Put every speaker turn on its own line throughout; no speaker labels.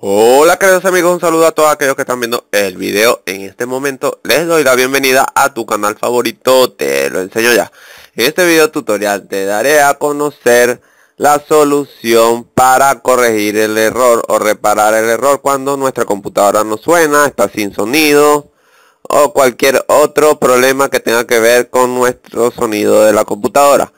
Hola queridos amigos, un saludo a todos aquellos que están viendo el video en este momento Les doy la bienvenida a tu canal favorito, te lo enseño ya En este video tutorial te daré a conocer la solución para corregir el error o reparar el error cuando nuestra computadora no suena, está sin sonido o cualquier otro problema que tenga que ver con nuestro sonido de la computadora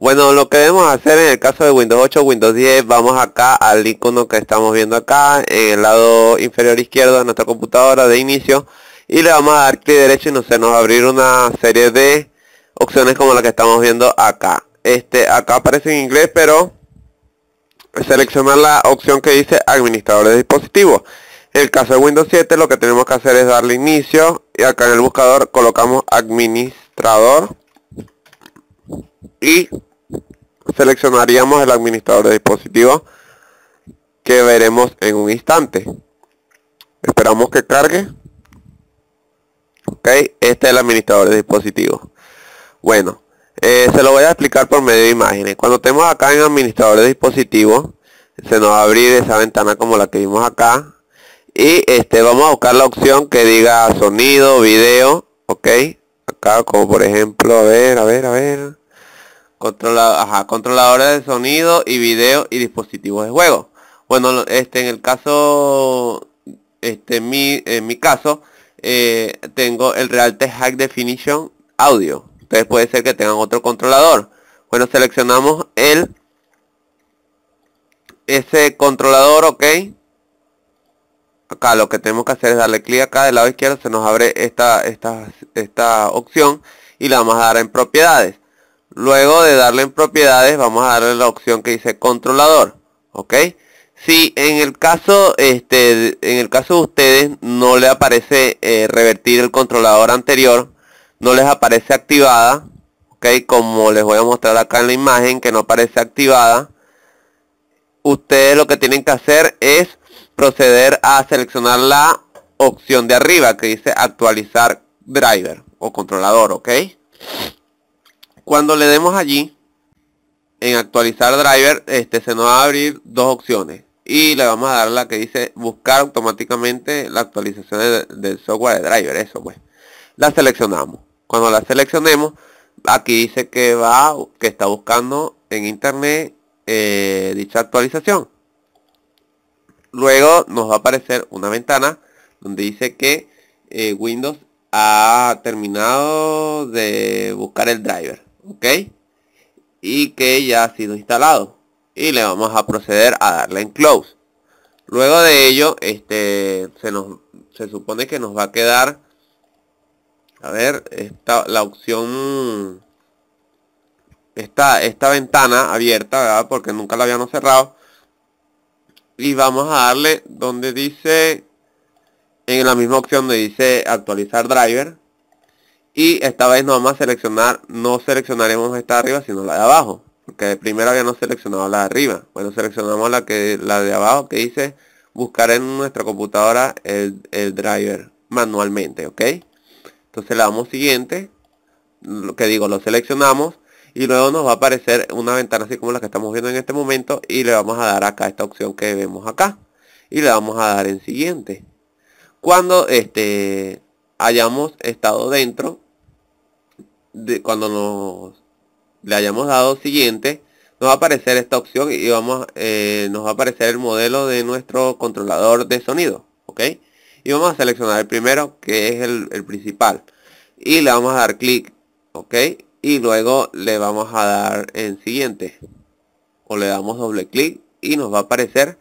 bueno, lo que debemos hacer en el caso de Windows 8 Windows 10, vamos acá al icono que estamos viendo acá, en el lado inferior izquierdo de nuestra computadora de inicio, y le vamos a dar clic derecho y nos, se nos va a abrir una serie de opciones como la que estamos viendo acá. Este, acá aparece en inglés, pero seleccionar la opción que dice administrador de dispositivos. En el caso de Windows 7 lo que tenemos que hacer es darle inicio y acá en el buscador colocamos administrador y seleccionaríamos el administrador de dispositivos que veremos en un instante. Esperamos que cargue. Ok, este es el administrador de dispositivos. Bueno, eh, se lo voy a explicar por medio de imágenes. Cuando tenemos acá en administrador de dispositivos, se nos va a abrir esa ventana como la que vimos acá. Y este vamos a buscar la opción que diga sonido, video, ok. Acá como por ejemplo, a ver, a ver, a ver controla, controladores de sonido y video y dispositivos de juego. Bueno, este en el caso, este mi, en mi caso, eh, tengo el Realtek High Definition Audio. Ustedes puede ser que tengan otro controlador. Bueno, seleccionamos el ese controlador, ok. Acá lo que tenemos que hacer es darle clic acá del lado izquierdo, se nos abre esta, esta, esta opción y la vamos a dar en propiedades. Luego de darle en propiedades, vamos a darle la opción que dice controlador. ¿Ok? Si en el caso, este, en el caso de ustedes no le aparece eh, revertir el controlador anterior, no les aparece activada, ¿ok? Como les voy a mostrar acá en la imagen que no aparece activada, ustedes lo que tienen que hacer es proceder a seleccionar la opción de arriba que dice actualizar driver o controlador, ¿ok? Cuando le demos allí, en actualizar driver, este, se nos va a abrir dos opciones. Y le vamos a dar la que dice buscar automáticamente la actualización del software de driver. Eso pues. La seleccionamos. Cuando la seleccionemos, aquí dice que va, que está buscando en internet eh, dicha actualización. Luego nos va a aparecer una ventana donde dice que eh, Windows ha terminado de buscar el driver ok y que ya ha sido instalado y le vamos a proceder a darle en close luego de ello este se nos se supone que nos va a quedar a ver esta la opción está esta ventana abierta porque nunca la habíamos cerrado y vamos a darle donde dice en la misma opción donde dice actualizar driver y esta vez no vamos a seleccionar, no seleccionaremos esta arriba, sino la de abajo. Porque primero no seleccionado la de arriba. Bueno, seleccionamos la, que, la de abajo que dice buscar en nuestra computadora el, el driver manualmente, ¿ok? Entonces le damos siguiente, lo que digo, lo seleccionamos y luego nos va a aparecer una ventana así como la que estamos viendo en este momento y le vamos a dar acá esta opción que vemos acá y le vamos a dar en siguiente. Cuando este hayamos estado dentro de, cuando nos le hayamos dado siguiente, nos va a aparecer esta opción y vamos, eh, nos va a aparecer el modelo de nuestro controlador de sonido. ¿ok? Y vamos a seleccionar el primero que es el, el principal. Y le vamos a dar clic. ¿ok? Y luego le vamos a dar en siguiente. O le damos doble clic y nos va a aparecer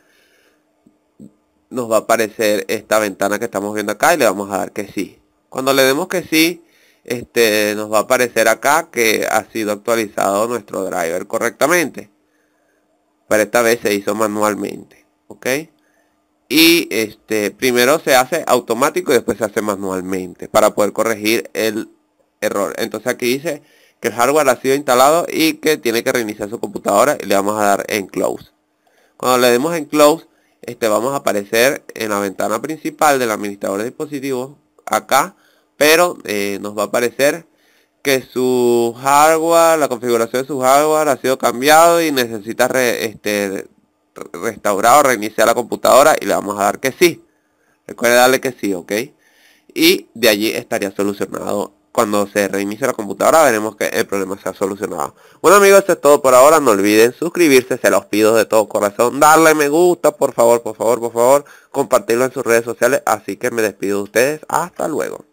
nos va a aparecer esta ventana que estamos viendo acá y le vamos a dar que sí. Cuando le demos que sí, este, nos va a aparecer acá que ha sido actualizado nuestro driver correctamente. Pero esta vez se hizo manualmente. ¿Ok? Y este, primero se hace automático y después se hace manualmente para poder corregir el error. Entonces aquí dice que el hardware ha sido instalado y que tiene que reiniciar su computadora y le vamos a dar en close. Cuando le demos en close, este, vamos a aparecer en la ventana principal del administrador de dispositivos. Acá pero eh, nos va a aparecer que su hardware, la configuración de su hardware ha sido cambiado y necesita este, restaurar o reiniciar la computadora y le vamos a dar que sí. Recuerde darle que sí, ok. Y de allí estaría solucionado. Cuando se reinicie la computadora veremos que el problema se ha solucionado. Bueno amigos, eso es todo por ahora. No olviden suscribirse, se los pido de todo corazón. Darle me gusta, por favor, por favor, por favor. Compartirlo en sus redes sociales. Así que me despido de ustedes. Hasta luego.